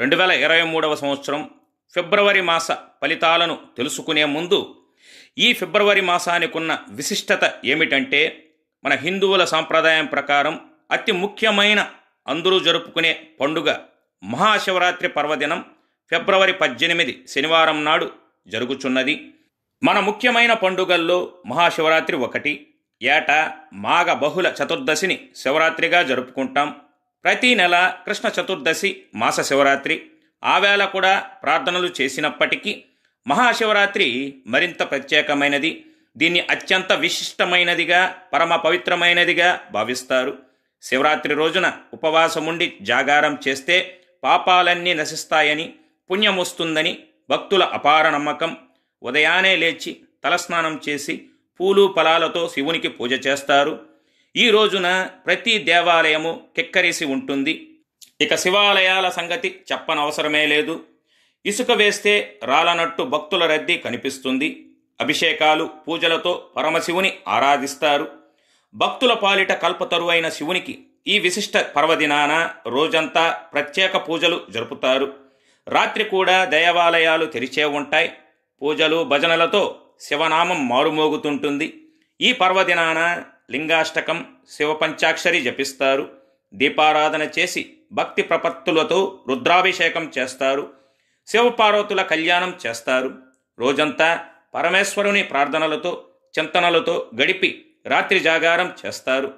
రెండు వేల ఇరవై మూడవ సంవత్సరం ఫిబ్రవరి మాస ఫలితాలను తెలుసుకునే ముందు ఈ ఫిబ్రవరి మాసానికి ఉన్న విశిష్టత ఏమిటంటే మన హిందువుల సాంప్రదాయం ప్రకారం అతి ముఖ్యమైన అందరూ జరుపుకునే పండుగ మహాశివరాత్రి పర్వదినం ఫిబ్రవరి పద్దెనిమిది శనివారం నాడు జరుగుచున్నది మన ముఖ్యమైన పండుగల్లో మహాశివరాత్రి ఒకటి ఏటా మాఘ బహుళ చతుర్దశిని శివరాత్రిగా జరుపుకుంటాం ప్రతి నెల కృష్ణ చతుర్దశి మాస శివరాత్రి ఆవేళ కూడా ప్రార్థనలు చేసినప్పటికీ మహాశివరాత్రి మరింత ప్రత్యేకమైనది దీన్ని అత్యంత విశిష్టమైనదిగా పరమ పవిత్రమైనదిగా భావిస్తారు శివరాత్రి రోజున ఉపవాసముండి జాగారం చేస్తే పాపాలన్నీ నశిస్తాయని పుణ్యం వస్తుందని భక్తుల అపార నమ్మకం ఉదయానే లేచి తలస్నానం చేసి పూలు ఫలాలతో శివునికి పూజ చేస్తారు ఈ రోజున ప్రతి దేవాలయము కిక్కరిసి ఉంటుంది ఇక శివాలయాల సంగతి చెప్పనవసరమే లేదు ఇసుక వేస్తే రాలనట్టు భక్తుల రద్దీ కనిపిస్తుంది అభిషేకాలు పూజలతో పరమశివుని ఆరాధిస్తారు భక్తుల పాలిట కల్పతరువైన శివునికి ఈ విశిష్ట పర్వదినాన రోజంతా ప్రత్యేక పూజలు జరుపుతారు రాత్రి కూడా దేవాలయాలు తెరిచే ఉంటాయి పూజలు భజనలతో శివనామం మారుమోగుతుంటుంది ఈ పర్వదినాన లింగాష్టకం శివపంచాక్షరి జపిస్తారు దీపారాధన చేసి భక్తి ప్రపత్తులతో రుద్రాభిషేకం చేస్తారు శివపార్వతుల కళ్యాణం చేస్తారు రోజంతా పరమేశ్వరుని ప్రార్థనలతో చింతనలతో గడిపి రాత్రి జాగారం చేస్తారు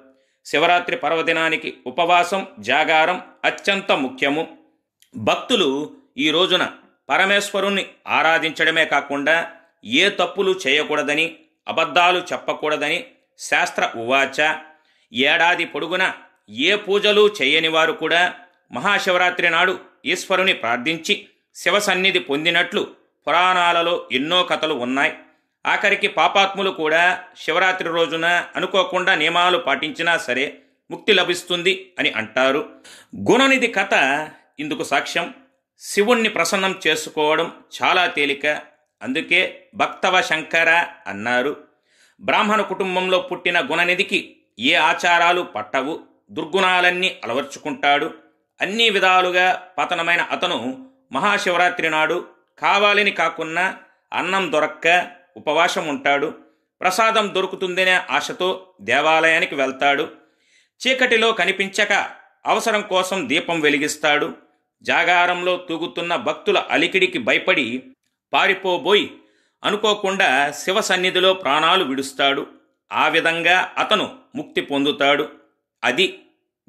శివరాత్రి పర్వదినానికి ఉపవాసం జాగారం అత్యంత ముఖ్యము భక్తులు ఈ రోజున పరమేశ్వరుణ్ణి ఆరాధించడమే కాకుండా ఏ తప్పులు చేయకూడదని అబద్ధాలు చెప్పకూడదని శాస్త్ర ఉవాచ ఏడాది పొడుగున ఏ పూజలు చేయని వారు కూడా మహాశివరాత్రి నాడు ఈశ్వరుని ప్రార్థించి శివ సన్నిధి పొందినట్లు పురాణాలలో ఎన్నో కథలు ఉన్నాయి ఆఖరికి పాపాత్ములు కూడా శివరాత్రి రోజున అనుకోకుండా నియమాలు పాటించినా సరే ముక్తి లభిస్తుంది అని అంటారు గుణనిధి కథ ఇందుకు సాక్ష్యం శివుణ్ణి ప్రసన్నం చేసుకోవడం చాలా తేలిక అందుకే భక్తవ శంకర అన్నారు బ్రాహ్మణ కుటుంబంలో పుట్టిన గుణనిధికి ఏ ఆచారాలు పట్టవు దుర్గుణాలన్నీ అలవర్చుకుంటాడు అన్ని విధాలుగా పతనమైన అతను మహాశివరాత్రి నాడు కావాలని కాకున్నా అన్నం దొరక్క ఉపవాసం ఉంటాడు ప్రసాదం దొరుకుతుందనే ఆశతో దేవాలయానికి వెళ్తాడు చీకటిలో కనిపించక అవసరం కోసం దీపం వెలిగిస్తాడు జాగారంలో తూగుతున్న భక్తుల అలికిడికి భయపడి పారిపోబోయి అనుకోకుండా శివ సన్నిధిలో ప్రాణాలు విడుస్తాడు ఆ విధంగా అతను ముక్తి పొందుతాడు అది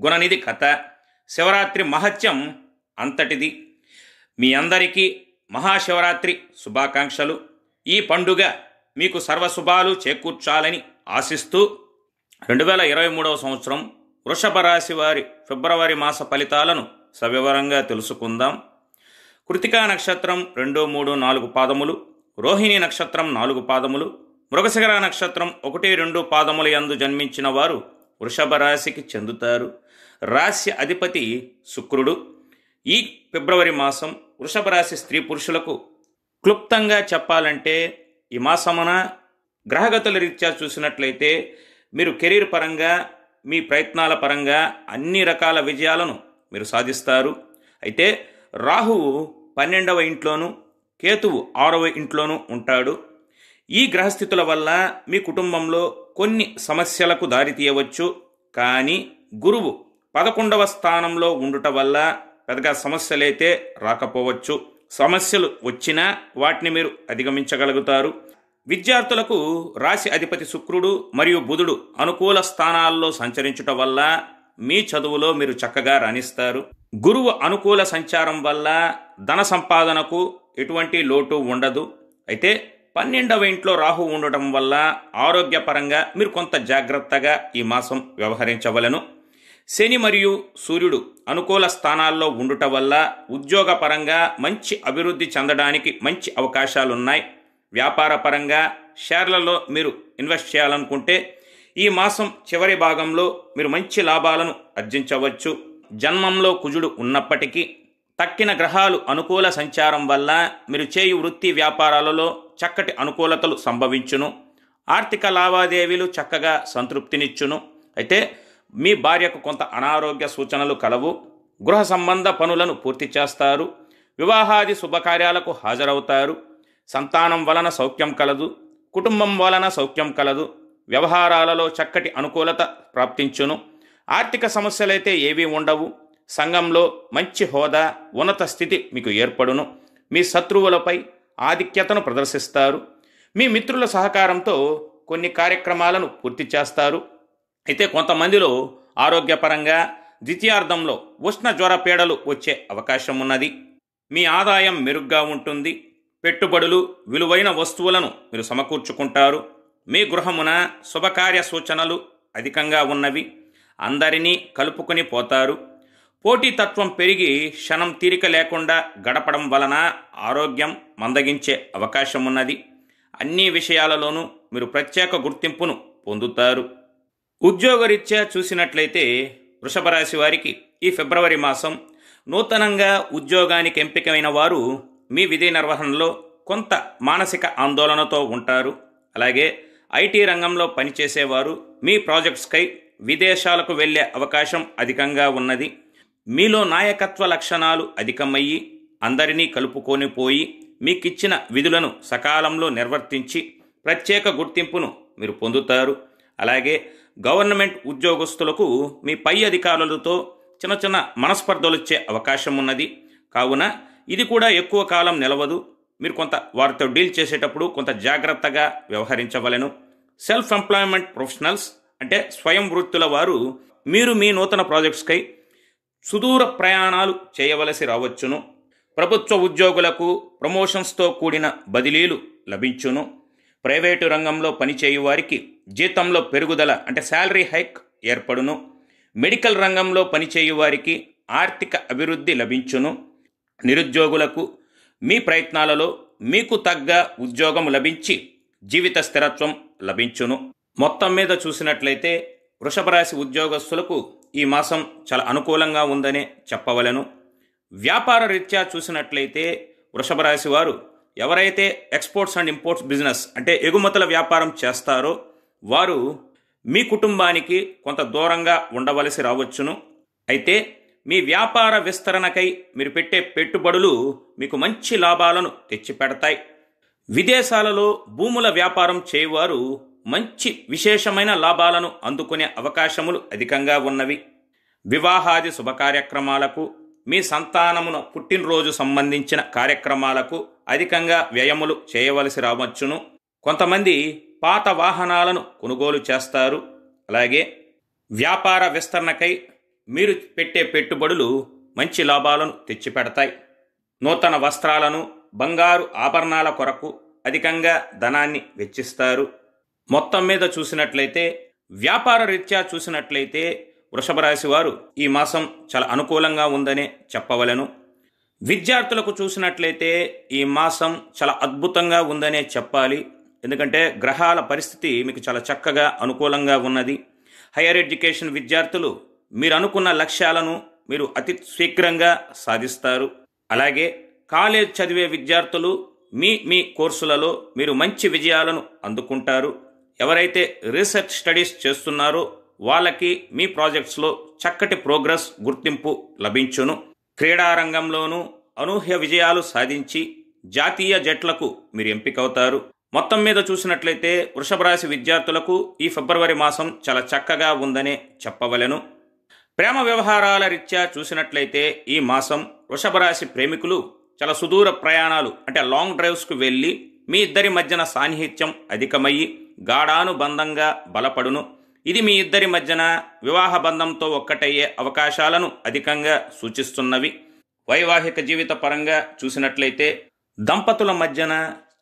గుణనిధి కథ శివరాత్రి మహత్యం అంతటిది మీ అందరికీ మహాశివరాత్రి శుభాకాంక్షలు ఈ పండుగ మీకు సర్వశుభాలు చేకూర్చాలని ఆశిస్తూ రెండు వేల ఇరవై మూడవ సంవత్సరం వృషభ రాశి వారి ఫిబ్రవరి మాస ఫలితాలను సవివరంగా తెలుసుకుందాం కృతికా నక్షత్రం రెండు మూడు నాలుగు పాదములు రోహిణి నక్షత్రం నాలుగు పాదములు మృగశిఖర నక్షత్రం ఒకటి రెండు పాదముల యందు జన్మించిన వారు వృషభ రాశికి చెందుతారు రాశి అధిపతి శుక్రుడు ఈ ఫిబ్రవరి మాసం వృషభ రాశి స్త్రీ పురుషులకు క్లుప్తంగా చెప్పాలంటే ఈ మాసమున గ్రహగతుల రీత్యా చూసినట్లయితే మీరు కెరీర్ పరంగా మీ ప్రయత్నాల పరంగా అన్ని రకాల విజయాలను మీరు సాధిస్తారు అయితే రాహువు పన్నెండవ ఇంట్లోనూ కేతువు ఆరవ ఇంట్లోనూ ఉంటాడు ఈ గ్రహస్థితుల వల్ల మీ కుటుంబంలో కొన్ని సమస్యలకు దారితీయవచ్చు కానీ గురువు పదకొండవ స్థానంలో ఉండుట వల్ల పెద్దగా సమస్యలైతే రాకపోవచ్చు సమస్యలు వచ్చినా వాటిని మీరు అధిగమించగలుగుతారు విద్యార్థులకు రాశి అధిపతి శుక్రుడు మరియు బుధుడు అనుకూల స్థానాల్లో సంచరించుట వల్ల మీ చదువులో మీరు చక్కగా రాణిస్తారు గురువు అనుకూల సంచారం వల్ల ధన సంపాదనకు ఎటువంటి లోటు ఉండదు అయితే పన్నెండవ ఇంట్లో రాహు ఉండటం వల్ల ఆరోగ్యపరంగా మీరు కొంత జాగ్రత్తగా ఈ మాసం వ్యవహరించవలను శని మరియు సూర్యుడు అనుకూల స్థానాల్లో ఉండుట వల్ల ఉద్యోగపరంగా మంచి అభివృద్ధి చెందడానికి మంచి అవకాశాలున్నాయి వ్యాపారపరంగా షేర్లలో మీరు ఇన్వెస్ట్ చేయాలనుకుంటే ఈ మాసం చివరి భాగంలో మీరు మంచి లాభాలను అర్జించవచ్చు జన్మంలో కుజుడు ఉన్నప్పటికీ తక్కిన గ్రహాలు అనుకూల సంచారం వల్ల మీరు చేయు వృత్తి వ్యాపారాలలో చక్కటి అనుకూలతలు సంభవించును ఆర్థిక లావాదేవీలు చక్కగా సంతృప్తినిచ్చును అయితే మీ భార్యకు కొంత అనారోగ్య సూచనలు కలవు గృహ సంబంధ పనులను పూర్తి చేస్తారు వివాహాది శుభకార్యాలకు హాజరవుతారు సంతానం వలన సౌఖ్యం కలదు కుటుంబం వలన సౌఖ్యం కలదు వ్యవహారాలలో చక్కటి అనుకూలత ప్రాప్తించును ఆర్థిక సమస్యలైతే ఏవీ ఉండవు సంఘంలో మంచి హోదా ఉన్నత స్థితి మీకు ఏర్పడును మీ శత్రువులపై ఆధిక్యతను ప్రదర్శిస్తారు మీ మిత్రుల సహకారంతో కొన్ని కార్యక్రమాలను పూర్తి చేస్తారు అయితే కొంతమందిలో ఆరోగ్యపరంగా ద్వితీయార్థంలో ఉష్ణ జ్వర పీడలు వచ్చే అవకాశం ఉన్నది మీ ఆదాయం మెరుగ్గా ఉంటుంది పెట్టుబడులు విలువైన వస్తువులను మీరు సమకూర్చుకుంటారు మీ గృహమున శుభకార్య సూచనలు అధికంగా ఉన్నవి అందరినీ కలుపుకొని పోతారు పోటీతత్వం పెరిగి క్షణం తీరిక లేకుండా గడపడం వలన ఆరోగ్యం మందగించే అవకాశం ఉన్నది అన్ని విషయాలలోనూ మీరు ప్రత్యేక గుర్తింపును పొందుతారు ఉద్యోగరీత్యా చూసినట్లయితే వృషభ రాశి వారికి ఈ ఫిబ్రవరి మాసం నూతనంగా ఉద్యోగానికి ఎంపికైన వారు మీ విధి నిర్వహణలో కొంత మానసిక ఆందోళనతో ఉంటారు అలాగే ఐటీ రంగంలో పనిచేసేవారు మీ ప్రాజెక్ట్స్కై విదేశాలకు వెళ్ళే అవకాశం అధికంగా ఉన్నది మీలో నాయకత్వ లక్షణాలు అధికమయ్యి అందరినీ కలుపుకొని పోయి మీకిచ్చిన విధులను సకాలంలో నిర్వర్తించి ప్రత్యేక గుర్తింపును మీరు పొందుతారు అలాగే గవర్నమెంట్ ఉద్యోగస్తులకు మీ పై అధికారులతో చిన్న చిన్న మనస్పర్ధలొచ్చే అవకాశం ఉన్నది కావున ఇది కూడా ఎక్కువ కాలం నిలవదు మీరు కొంత వారితో డీల్ చేసేటప్పుడు కొంత జాగ్రత్తగా వ్యవహరించవలను సెల్ఫ్ ఎంప్లాయ్మెంట్ ప్రొఫెషనల్స్ అంటే స్వయం వృత్తుల వారు మీరు మీ నూతన ప్రాజెక్ట్స్కై సుదూర ప్రయాణాలు చేయవలసి రావచ్చును ప్రభుత్వ ఉద్యోగులకు ప్రమోషన్స్తో కూడిన బదిలీలు లభించును ప్రైవేటు రంగంలో పనిచేయు వారికి జీతంలో పెరుగుదల అంటే శాలరీ హైక్ ఏర్పడును మెడికల్ రంగంలో పనిచేయు వారికి ఆర్థిక అభివృద్ధి లభించును నిరుద్యోగులకు మీ ప్రయత్నాలలో మీకు తగ్గ ఉద్యోగం లభించి జీవిత స్థిరత్వం లభించును మొత్తం మీద చూసినట్లయితే వృషభరాశి ఉద్యోగస్తులకు ఈ మాసం చాలా అనుకూలంగా ఉందనే చెప్పవలను వ్యాపార రీత్యా చూసినట్లయితే వృషభ రాశి వారు ఎవరైతే ఎక్స్పోర్ట్స్ అండ్ ఇంపోర్ట్స్ బిజినెస్ అంటే ఎగుమతుల వ్యాపారం చేస్తారో వారు మీ కుటుంబానికి కొంత దూరంగా ఉండవలసి రావచ్చును అయితే మీ వ్యాపార విస్తరణకై మీరు పెట్టే పెట్టుబడులు మీకు మంచి లాభాలను తెచ్చిపెడతాయి విదేశాలలో భూముల వ్యాపారం చేయవారు మంచి విశేషమైన లాభాలను అందుకునే అవకాశములు అధికంగా ఉన్నవి వివాహాది శుభకార్యక్రమాలకు మీ సంతానమును పుట్టినరోజు సంబంధించిన కార్యక్రమాలకు అధికంగా వ్యయములు చేయవలసి రావచ్చును కొంతమంది పాత వాహనాలను కొనుగోలు చేస్తారు అలాగే వ్యాపార విస్తరణకై మీరు పెట్టే పెట్టుబడులు మంచి లాభాలను తెచ్చిపెడతాయి నూతన వస్త్రాలను బంగారు ఆభరణాల కొరకు అధికంగా ధనాన్ని వెచ్చిస్తారు మొత్తం మీద చూసినట్లయితే వ్యాపార రీత్యా చూసినట్లయితే వృషభ రాశి వారు ఈ మాసం చాలా అనుకూలంగా ఉందనే చెప్పవలను విద్యార్థులకు చూసినట్లయితే ఈ మాసం చాలా అద్భుతంగా ఉందనే చెప్పాలి ఎందుకంటే గ్రహాల పరిస్థితి మీకు చాలా చక్కగా అనుకూలంగా ఉన్నది హైయర్ ఎడ్యుకేషన్ విద్యార్థులు మీరు అనుకున్న లక్ష్యాలను మీరు అతి శీఘ్రంగా సాధిస్తారు అలాగే కాలేజ్ చదివే విద్యార్థులు మీ మీ కోర్సులలో మీరు మంచి విజయాలను అందుకుంటారు ఎవరైతే రీసెర్చ్ స్టడీస్ చేస్తున్నారో వాళ్ళకి మీ ప్రాజెక్ట్స్లో చక్కటి ప్రోగ్రెస్ గుర్తింపు లభించును క్రీడారంగంలోనూ అనూహ్య విజయాలు సాధించి జాతీయ జట్లకు మీరు ఎంపికవుతారు మొత్తం మీద చూసినట్లయితే వృషభ రాశి విద్యార్థులకు ఈ ఫిబ్రవరి మాసం చాలా చక్కగా ఉందనే చెప్పవలెను ప్రేమ వ్యవహారాల రీత్యా చూసినట్లయితే ఈ మాసం వృషభ రాశి ప్రేమికులు చాలా సుదూర ప్రయాణాలు అంటే లాంగ్ డ్రైవ్స్కు వెళ్ళి మీ ఇద్దరి మధ్యన సాన్నిహిత్యం అధికమయ్యి గాఢానుబంధంగా బలపడును ఇది మీ ఇద్దరి మధ్యన వివాహ బంధంతో ఒక్కటయ్యే అవకాశాలను అధికంగా సూచిస్తున్నవి వైవాహిక జీవిత పరంగా చూసినట్లయితే దంపతుల మధ్యన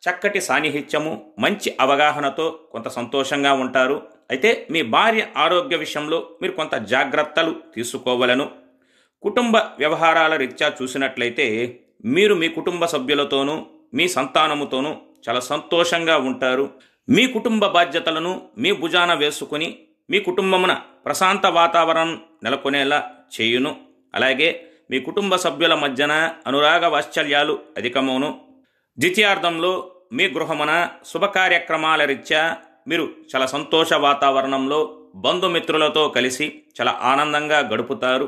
చక్కటి సాన్నిహిత్యము మంచి అవగాహనతో కొంత సంతోషంగా ఉంటారు అయితే మీ భార్య ఆరోగ్య విషయంలో మీరు కొంత జాగ్రత్తలు తీసుకోవలను కుటుంబ వ్యవహారాల రీత్యా చూసినట్లయితే మీరు మీ కుటుంబ సభ్యులతోనూ మీ సంతానముతోనూ చాలా సంతోషంగా ఉంటారు మీ కుటుంబ బాధ్యతలను మీ భుజాన వేసుకుని మీ కుటుంబమున ప్రశాంత వాతావరణం నెలకొనేలా చేయును అలాగే మీ కుటుంబ సభ్యుల మధ్యన అనురాగ వాత్సల్యాలు అధికమవును ద్వితీయార్థంలో మీ గృహమున శుభకార్యక్రమాల రీత్యా మీరు చాలా సంతోష వాతావరణంలో బంధుమిత్రులతో కలిసి చాలా ఆనందంగా గడుపుతారు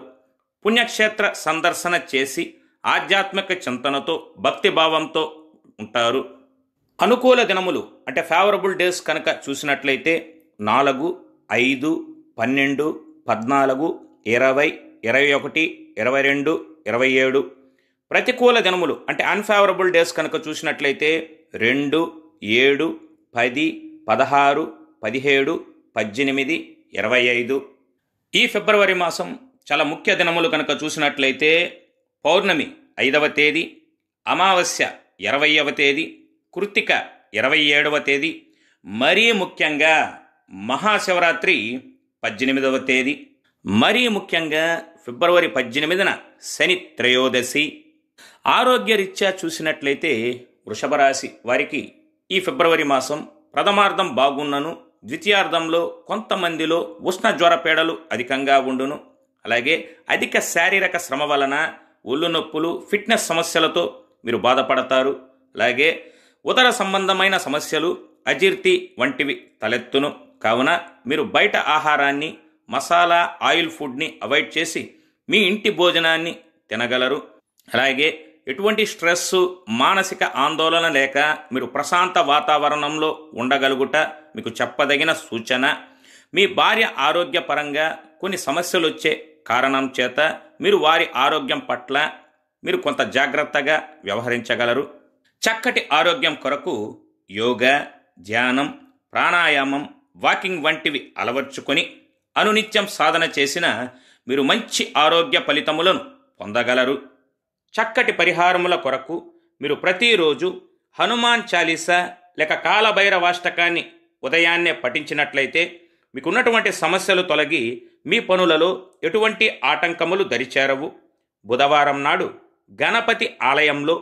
పుణ్యక్షేత్ర సందర్శన చేసి ఆధ్యాత్మిక చింతనతో భక్తిభావంతో ఉంటారు అనుకూల దినములు అంటే ఫేవరబుల్ డేస్ కనుక చూసినట్లయితే నాలుగు ఐదు పన్నెండు పద్నాలుగు ఇరవై ఇరవై ఒకటి ఇరవై రెండు ఇరవై ఏడు ప్రతికూల దినములు అంటే అన్ఫేవరబుల్ డేస్ కనుక చూసినట్లయితే రెండు ఏడు పది పదహారు పదిహేడు పద్దెనిమిది ఇరవై ఐదు ఈ ఫిబ్రవరి మాసం చాలా ముఖ్య దినములు కనుక చూసినట్లయితే పౌర్ణమి ఐదవ తేదీ అమావాస్య ఇరవైవ తేదీ కృత్తిక ఇరవై ఏడవ తేదీ మరీ ముఖ్యంగా మహాశివరాత్రి పద్దెనిమిదవ తేదీ మరీ ముఖ్యంగా ఫిబ్రవరి పద్దెనిమిదిన శని త్రయోదశి ఆరోగ్యరీత్యా చూసినట్లయితే వృషభ రాశి వారికి ఈ ఫిబ్రవరి మాసం ప్రథమార్థం బాగున్నను ద్వితీయార్థంలో కొంతమందిలో ఉష్ణ జ్వరపేడలు అధికంగా ఉండును అలాగే అధిక శారీరక శ్రమ వలన ఒళ్ళు నొప్పులు ఫిట్నెస్ సమస్యలతో మీరు బాధపడతారు అలాగే ఉదర సంబంధమైన సమస్యలు అజీర్తి వంటివి తలెత్తును కావున మీరు బయట ఆహారాన్ని మసాలా ఆయిల్ ఫుడ్ని అవాయిడ్ చేసి మీ ఇంటి భోజనాన్ని తినగలరు అలాగే ఎటువంటి స్ట్రెస్ మానసిక ఆందోళన లేక మీరు ప్రశాంత వాతావరణంలో ఉండగలుగుట మీకు చెప్పదగిన సూచన మీ భార్య ఆరోగ్యపరంగా కొన్ని సమస్యలు వచ్చే కారణం చేత మీరు వారి ఆరోగ్యం పట్ల మీరు కొంత జాగ్రత్తగా వ్యవహరించగలరు చక్కటి ఆరోగ్యం కొరకు యోగ ధ్యానం ప్రాణాయామం వాకింగ్ వంటివి అలవర్చుకొని అనునిత్యం సాధన చేసిన మీరు మంచి ఆరోగ్య ఫలితములను పొందగలరు చక్కటి పరిహారముల కొరకు మీరు ప్రతిరోజు హనుమాన్ చాలీసా లేక కాలభైరవాష్టకాన్ని ఉదయాన్నే పఠించినట్లయితే మీకున్నటువంటి సమస్యలు తొలగి మీ పనులలో ఎటువంటి ఆటంకములు దరిచేరవు బుధవారం నాడు గణపతి ఆలయంలో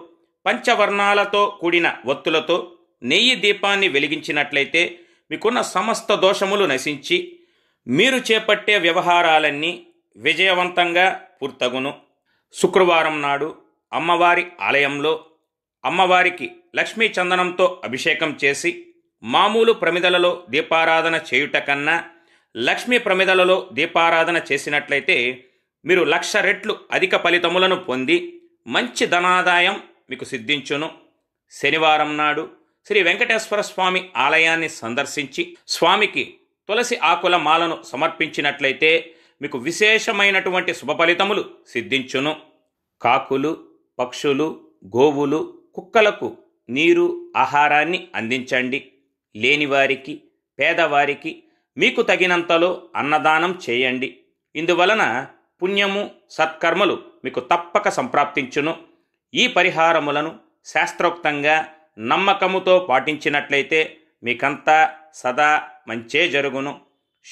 పంచవర్ణాలతో కూడిన ఒత్తులతో నెయ్యి దీపాన్ని వెలిగించినట్లయితే మీకున్న సమస్త దోషములు నశించి మీరు చేపట్టే వ్యవహారాలన్నీ విజయవంతంగా పూర్తగును శుక్రవారం నాడు అమ్మవారి ఆలయంలో అమ్మవారికి లక్ష్మీ చందనంతో అభిషేకం చేసి మామూలు ప్రమిదలలో దీపారాధన చేయుట కన్నా లక్ష్మీ ప్రమిదలలో దీపారాధన చేసినట్లయితే మీరు లక్ష రెట్లు అధిక ఫలితములను పొంది మంచి ధనాదాయం మీకు సిద్ధించును శనివారం నాడు శ్రీ వెంకటేశ్వర స్వామి ఆలయాన్ని సందర్శించి స్వామికి తులసి ఆకుల మాలను సమర్పించినట్లయితే మీకు విశేషమైనటువంటి శుభ ఫలితములు సిద్ధించును కాకులు పక్షులు గోవులు కుక్కలకు నీరు ఆహారాన్ని అందించండి లేనివారికి పేదవారికి మీకు తగినంతలో అన్నదానం చేయండి ఇందువలన పుణ్యము సత్కర్మలు మీకు తప్పక సంప్రాప్తించును ఈ పరిహారములను శాస్త్రోక్తంగా నమ్మకముతో పాటించినట్లయితే మీకంతా సదా మంచే జరుగును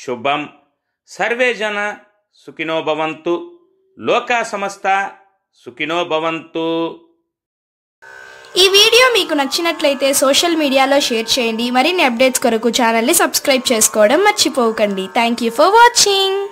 శుభం సర్వేజన సుఖినోభవంతు లోకా సమస్త సుఖినోభవంతు ఈ వీడియో మీకు నచ్చినట్లయితే సోషల్ మీడియాలో షేర్ చేయండి మరిన్ని అప్డేట్స్ కొరకు ఛానల్ని సబ్స్క్రైబ్ చేసుకోవడం మర్చిపోకండి థ్యాంక్ యూ ఫర్ వాచింగ్